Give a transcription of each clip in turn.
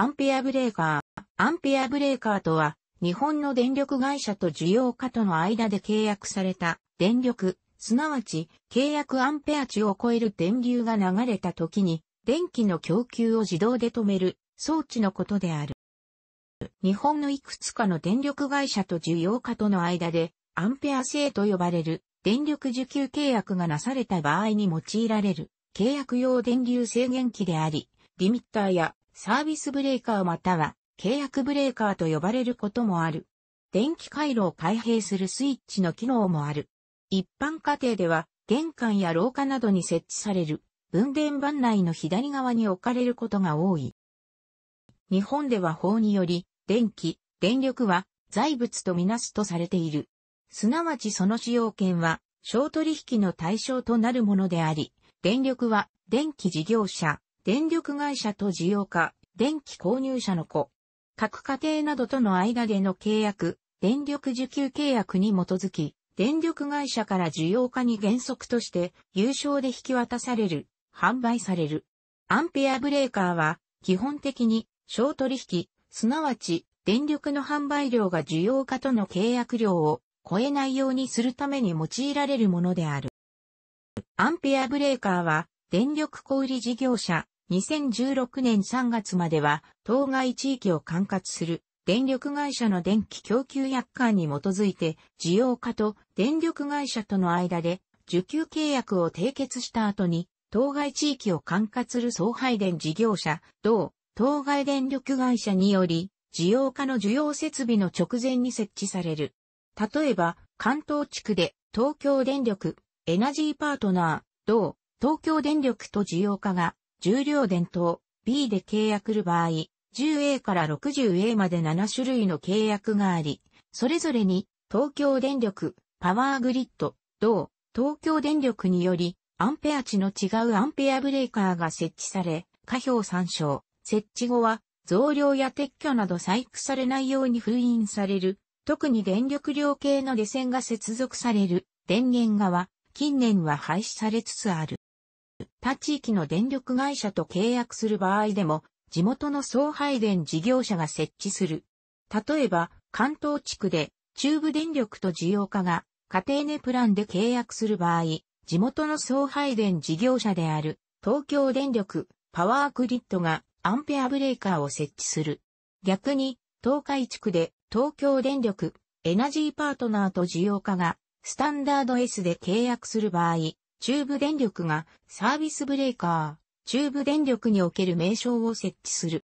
アンペアブレーカー。アンペアブレーカーとは、日本の電力会社と需要家との間で契約された電力、すなわち契約アンペア値を超える電流が流れた時に、電気の供給を自動で止める装置のことである。日本のいくつかの電力会社と需要家との間で、アンペア制と呼ばれる電力需給契約がなされた場合に用いられる契約用電流制限器であり、リミッターやサービスブレーカーまたは契約ブレーカーと呼ばれることもある。電気回路を開閉するスイッチの機能もある。一般家庭では玄関や廊下などに設置される分電盤内の左側に置かれることが多い。日本では法により電気、電力は財物とみなすとされている。すなわちその使用権は、商取引の対象となるものであり、電力は電気事業者、電力会社と事業家、電気購入者の子、各家庭などとの間での契約、電力受給契約に基づき、電力会社から需要家に原則として、有償で引き渡される、販売される。アンペアブレーカーは、基本的に、小取引、すなわち、電力の販売量が需要家との契約量を超えないようにするために用いられるものである。アンペアブレーカーは、電力小売事業者、2016年3月までは、当該地域を管轄する電力会社の電気供給約款に基づいて、需要家と電力会社との間で受給契約を締結した後に、当該地域を管轄する送配電事業者、同当該電力会社により、需要家の需要設備の直前に設置される。例えば、関東地区で東京電力、エナジーパートナー、同東京電力と需要家が重量伝統 B で契約る場合、10A から 60A まで7種類の契約があり、それぞれに東京電力、パワーグリッド、同東京電力により、アンペア値の違うアンペアブレーカーが設置され、下表参照。設置後は、増量や撤去など採掘されないように封印される。特に電力量計の下線が接続される電源側、近年は廃止されつつある。他地域の電力会社と契約する場合でも、地元の送配電事業者が設置する。例えば、関東地区で中部電力と需要家が家庭ネプランで契約する場合、地元の送配電事業者である東京電力パワーグリッドがアンペアブレーカーを設置する。逆に、東海地区で東京電力エナジーパートナーと需要家がスタンダード S で契約する場合、中部電力がサービスブレーカー、中部電力における名称を設置する。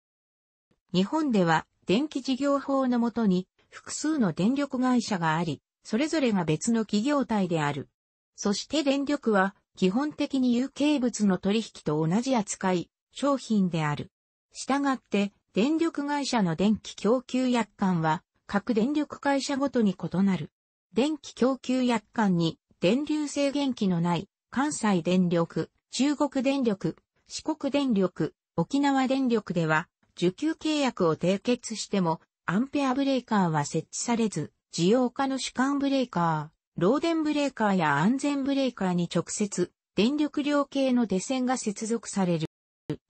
日本では電気事業法のもとに複数の電力会社があり、それぞれが別の企業体である。そして電力は基本的に有形物の取引と同じ扱い、商品である。したがって、電力会社の電気供給約款は各電力会社ごとに異なる。電気供給約款に電流制限器のない関西電力、中国電力、四国電力、沖縄電力では、受給契約を締結しても、アンペアブレーカーは設置されず、需要家の主管ブレーカー、漏電ブレーカーや安全ブレーカーに直接、電力量計の出線が接続される。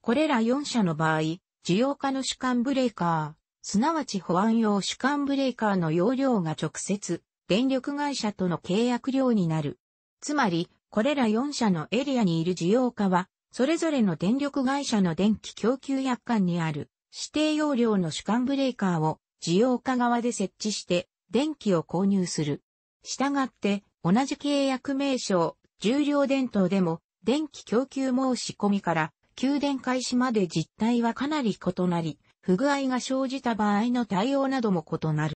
これら4社の場合、需要家の主管ブレーカー、すなわち保安用主管ブレーカーの容量が直接、電力会社との契約量になる。つまり、これら4社のエリアにいる事業家は、それぞれの電力会社の電気供給約款にある指定容量の主管ブレーカーを事業家側で設置して電気を購入する。したがって同じ契約名称、重量電灯でも電気供給申し込みから給電開始まで実態はかなり異なり、不具合が生じた場合の対応なども異なる。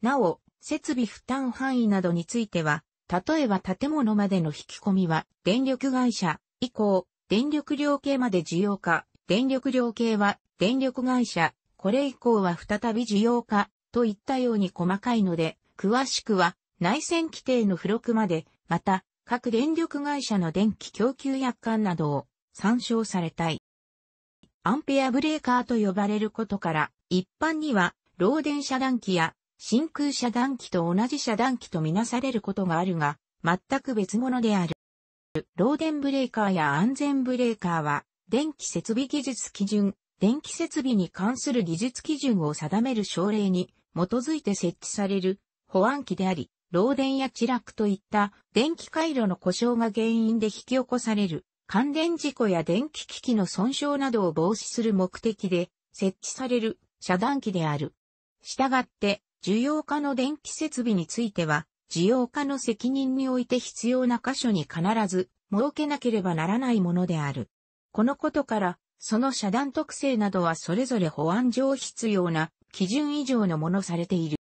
なお、設備負担範囲などについては、例えば建物までの引き込みは、電力会社、以降、電力量計まで需要化、電力量計は、電力会社、これ以降は再び需要化、といったように細かいので、詳しくは、内線規定の付録まで、また、各電力会社の電気供給約款などを参照されたい。アンペアブレーカーと呼ばれることから、一般には、漏電遮断機や真空遮断機と同じ遮断機とみなされることがあるが、全く別物である。漏電ブレーカーや安全ブレーカーは、電気設備技術基準、電気設備に関する技術基準を定める省令に基づいて設置される保安機であり、漏電や地落といった電気回路の故障が原因で引き起こされる関連事故や電気機器の損傷などを防止する目的で設置される遮断機である。したがって需要家の電気設備については、需要家の責任において必要な箇所に必ず設けなければならないものである。このことから、その遮断特性などはそれぞれ保安上必要な基準以上のものされている。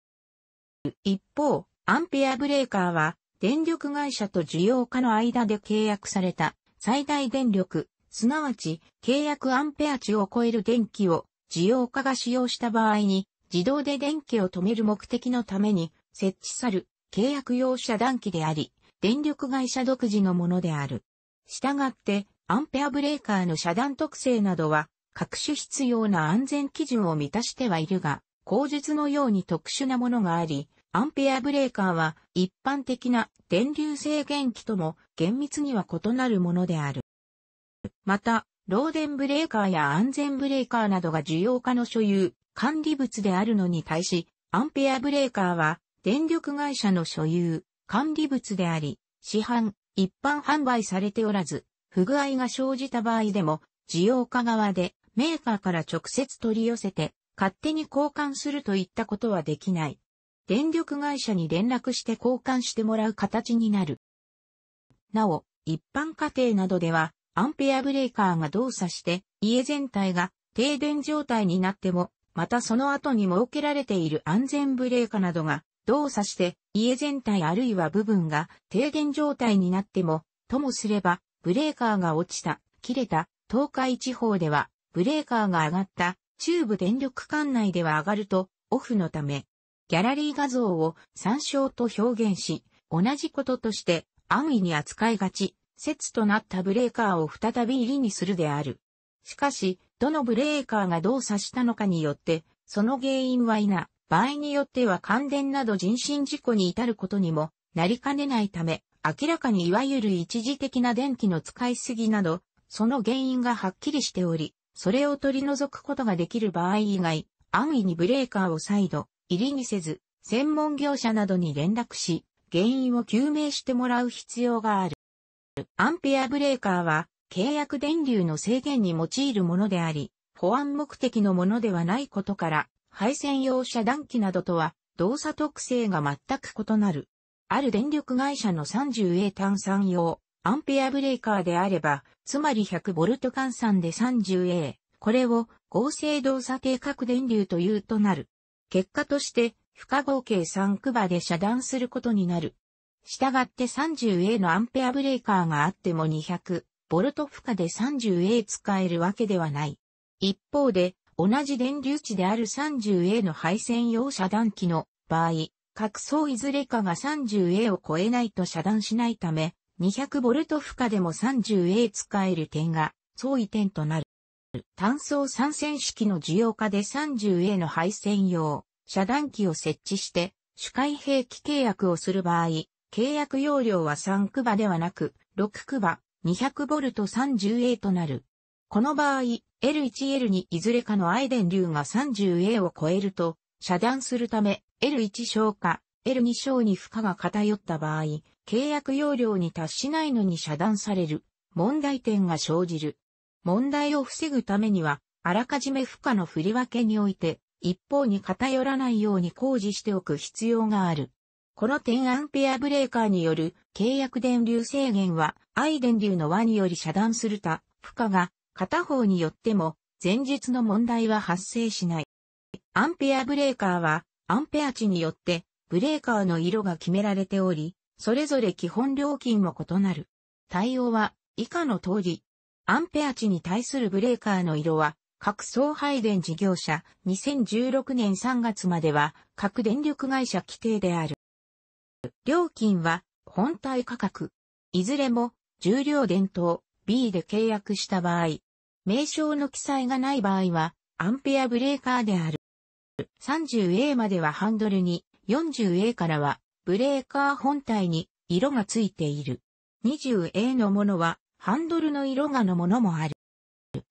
一方、アンペアブレーカーは、電力会社と需要家の間で契約された最大電力、すなわち契約アンペア値を超える電気を需要家が使用した場合に自動で電気を止める目的のために設置さる契約用遮断機であり、電力会社独自のものである。したがって、アンペアブレーカーの遮断特性などは、各種必要な安全基準を満たしてはいるが、口述のように特殊なものがあり、アンペアブレーカーは一般的な電流制限器とも厳密には異なるものである。また、漏電ブレーカーや安全ブレーカーなどが需要家の所有、管理物であるのに対し、アンペアブレーカーは電力会社の所有、管理物であり、市販、一般販売されておらず、不具合が生じた場合でも、需要家側でメーカーから直接取り寄せて、勝手に交換するといったことはできない。電力会社に連絡して交換してもらう形になる。なお、一般家庭などでは、アンペアブレーカーが動作して、家全体が停電状態になっても、またその後に設けられている安全ブレーカなどが動作して家全体あるいは部分が停電状態になっても、ともすればブレーカーが落ちた、切れた、東海地方ではブレーカーが上がった、中部電力管内では上がるとオフのため、ギャラリー画像を参照と表現し、同じこととして安易に扱いがち、説となったブレーカーを再び入りにするである。しかし、どのブレーカーが動作したのかによって、その原因は否、場合によっては感電など人身事故に至ることにもなりかねないため、明らかにいわゆる一時的な電気の使いすぎなど、その原因がはっきりしており、それを取り除くことができる場合以外、安易にブレーカーを再度、入りにせず、専門業者などに連絡し、原因を究明してもらう必要がある。アンペアブレーカーは、契約電流の制限に用いるものであり、保安目的のものではないことから、配線用遮断機などとは動作特性が全く異なる。ある電力会社の 30A 単酸用アンペアブレーカーであれば、つまり 100V 換算で 30A、これを合成動作定格電流というとなる。結果として、負荷合計3区場で遮断することになる。したがって 30A のアンペアブレーカーがあっても200、ボルト負荷で 30A 使えるわけではない。一方で、同じ電流値である 30A の配線用遮断機の場合、各層いずれかが 30A を超えないと遮断しないため、200ボルト負荷でも 30A 使える点が相違点となる。単層三線式の需要化で 30A の配線用遮断機を設置して主回兵器契約をする場合、契約容量は3区場ではなく6区場 200V30A となる。この場合、L1L2 いずれかのアイデン流が 30A を超えると、遮断するため、L1 小か L2 小に負荷が偏った場合、契約容量に達しないのに遮断される、問題点が生じる。問題を防ぐためには、あらかじめ負荷の振り分けにおいて、一方に偏らないように工事しておく必要がある。この点アンペアブレーカーによる契約電流制限は、イ電流の輪により遮断するた、負荷が片方によっても、前日の問題は発生しない。アンペアブレーカーは、アンペア値によって、ブレーカーの色が決められており、それぞれ基本料金も異なる。対応は、以下の通り。アンペア値に対するブレーカーの色は、各送配電事業者、2016年3月までは、各電力会社規定である。料金は本体価格。いずれも重量電灯 B で契約した場合、名称の記載がない場合はアンペアブレーカーである。30A まではハンドルに、40A からはブレーカー本体に色がついている。20A のものはハンドルの色がのものもある。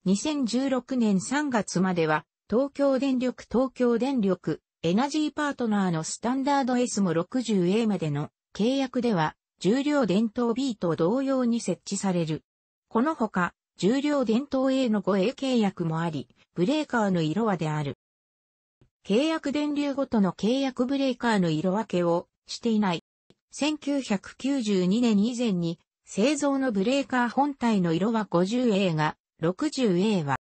2016年3月までは東京電力東京電力エナジーパートナーのスタンダード S も 60A までの契約では、重量伝統 B と同様に設置される。このほか、重量伝統 A の 5A 契約もあり、ブレーカーの色はである。契約電流ごとの契約ブレーカーの色分けをしていない。1992年以前に製造のブレーカー本体の色は 50A が 60A は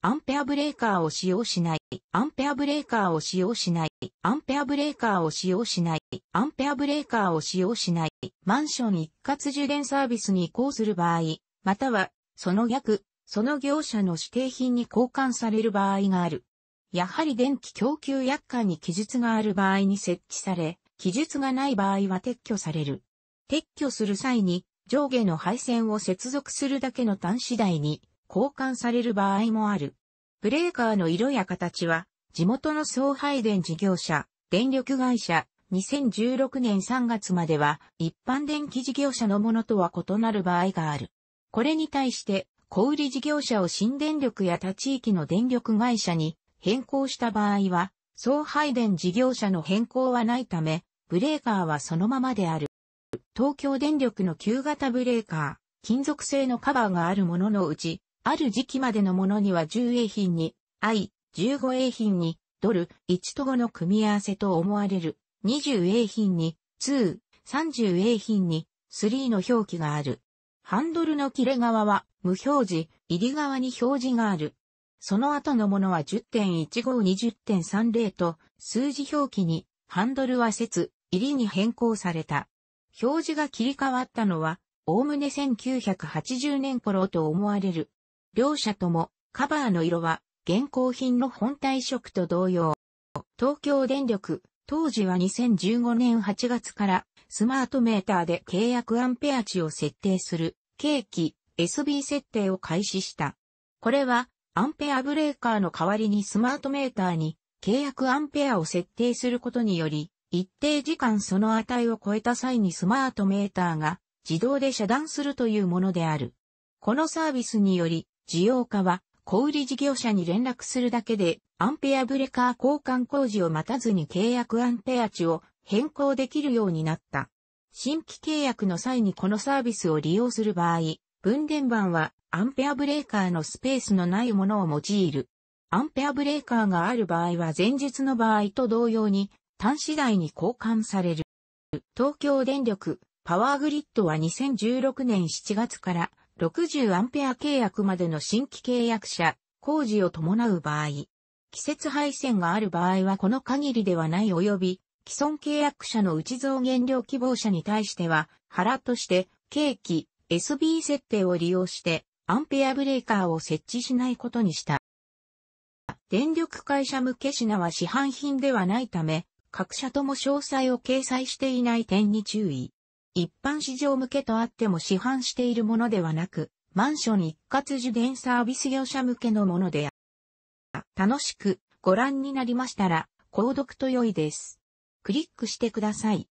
アンペアブレーカーを使用しない、アンペアブレーカーを使用しない、アンペアブレーカーを使用しない、アンペアブレーカーを使用しない、マンション一括受電サービスに移行する場合、または、その逆、その業者の指定品に交換される場合がある。やはり電気供給薬価に記述がある場合に設置され、記述がない場合は撤去される。撤去する際に、上下の配線を接続するだけの端子台に交換される場合もある。ブレーカーの色や形は、地元の送配電事業者、電力会社、2016年3月までは、一般電気事業者のものとは異なる場合がある。これに対して、小売事業者を新電力や他地域の電力会社に変更した場合は、送配電事業者の変更はないため、ブレーカーはそのままである。東京電力の旧型ブレーカー、金属製のカバーがあるもののうち、ある時期までのものには 10A 品に I、15A 品にドル1と5の組み合わせと思われる 20A 品に2、30A 品に3の表記がある。ハンドルの切れ側は無表示、入り側に表示がある。その後のものは10.1520.30と数字表記にハンドルは説、入りに変更された。表示が切り替わったのは、おおむね1980年頃と思われる両者ともカバーの色は現行品の本体色と同様。東京電力、当時は2015年8月からスマートメーターで契約アンペア値を設定する計器 SB 設定を開始した。これはアンペアブレーカーの代わりにスマートメーターに契約アンペアを設定することにより、一定時間その値を超えた際にスマートメーターが自動で遮断するというものである。このサービスにより、需要家は小売事業者に連絡するだけでアンペアブレカー交換工事を待たずに契約アンペア値を変更できるようになった。新規契約の際にこのサービスを利用する場合、分電盤はアンペアブレーカーのスペースのないものを用いる。アンペアブレーカーがある場合は前日の場合と同様に端次第に交換される。東京電力パワーグリッドは2016年7月から60アンペア契約までの新規契約者、工事を伴う場合、季節配線がある場合はこの限りではない及び、既存契約者の内増減量希望者に対しては、腹として、契機、SB 設定を利用して、アンペアブレーカーを設置しないことにした。電力会社向け品は市販品ではないため、各社とも詳細を掲載していない点に注意。一般市場向けとあっても市販しているものではなく、マンション一括受電サービス業者向けのものであ楽しくご覧になりましたら、購読と良いです。クリックしてください。